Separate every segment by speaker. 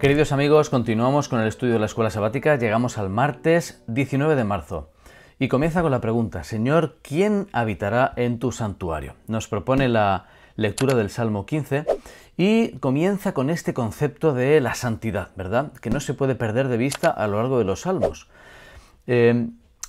Speaker 1: Queridos amigos, continuamos con el estudio de la escuela sabática, llegamos al martes 19 de marzo y comienza con la pregunta, Señor, ¿quién habitará en tu santuario? Nos propone la lectura del Salmo 15 y comienza con este concepto de la santidad, ¿verdad? Que no se puede perder de vista a lo largo de los salmos. Eh,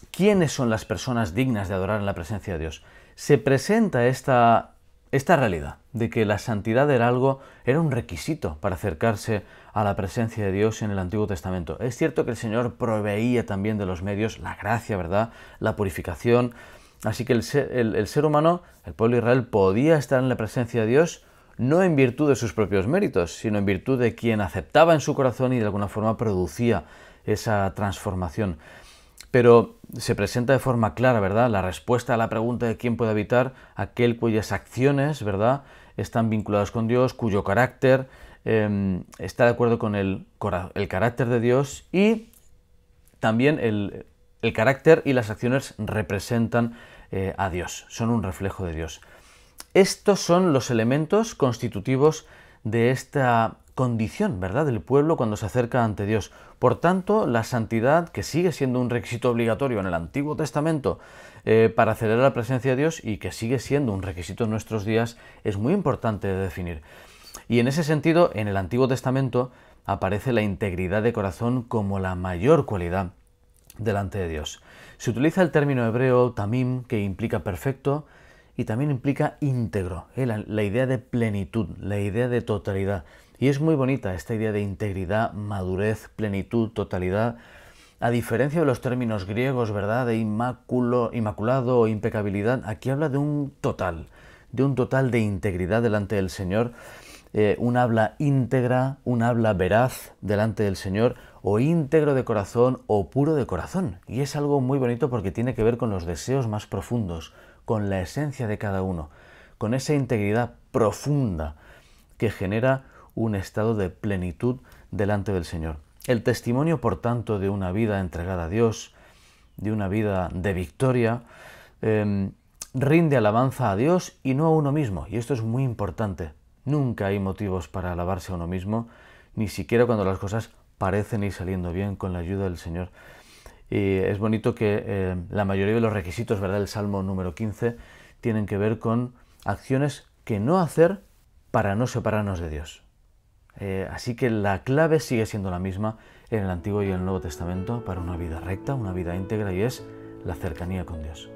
Speaker 1: ¿Quiénes son las personas dignas de adorar en la presencia de Dios? Se presenta esta esta realidad de que la santidad era algo, era un requisito para acercarse a la presencia de Dios en el Antiguo Testamento. Es cierto que el Señor proveía también de los medios la gracia, ¿verdad? La purificación. Así que el ser, humano, el pueblo de Israel, podía estar en la presencia de Dios no en virtud de sus propios méritos, sino en virtud de quien aceptaba en su corazón y de alguna forma producía esa transformación. Pero se presenta de forma clara, ¿verdad? La respuesta a la pregunta de quién puede habitar aquel cuyas acciones, ¿verdad?, están vinculadas con Dios, cuyo carácter em, está de acuerdo con el, carácter de Dios y también el, carácter y las acciones representan eh, a Dios, son un reflejo de Dios. Estos son los elementos constitutivos de esta condición, ¿verdad?, del pueblo cuando se acerca ante Dios. Por tanto, la santidad, que sigue siendo un requisito obligatorio en el Antiguo Testamento eh, para acelerar la presencia de Dios y que sigue siendo un requisito en nuestros días, es muy importante de definir. Y en ese sentido, en el Antiguo Testamento aparece la integridad de corazón como la mayor cualidad delante de Dios. Se utiliza el término hebreo tamim, que implica perfecto, y también implica íntegro, eh, la idea de plenitud, la idea de totalidad. Y es muy bonita esta idea de integridad, madurez, plenitud, totalidad, a diferencia de los términos griegos, ¿verdad? De inmaculado o impecabilidad, aquí habla de un total, de un total de integridad delante del Señor, eh, un habla íntegra, un habla veraz delante del Señor, o íntegro de corazón o puro de corazón. Y es algo muy bonito porque tiene que ver con los deseos más profundos, con la esencia de cada uno, con esa integridad profunda que genera un estado de plenitud delante del Señor. El testimonio, por tanto, de una vida entregada a Dios, de una vida de victoria, em, rinde alabanza a Dios y no a uno mismo. Y esto es muy importante. Nunca hay motivos para alabarse a uno mismo, ni siquiera cuando las cosas parecen ir saliendo bien con la ayuda del Señor. Y es bonito que eh, la mayoría de los requisitos, ¿verdad? del Salmo número 15 tienen que ver con acciones que no hacer para no separarnos de Dios. Eh, así que la clave sigue siendo la misma en el Antiguo y el Nuevo Testamento para una vida recta, una vida íntegra y es la cercanía con Dios.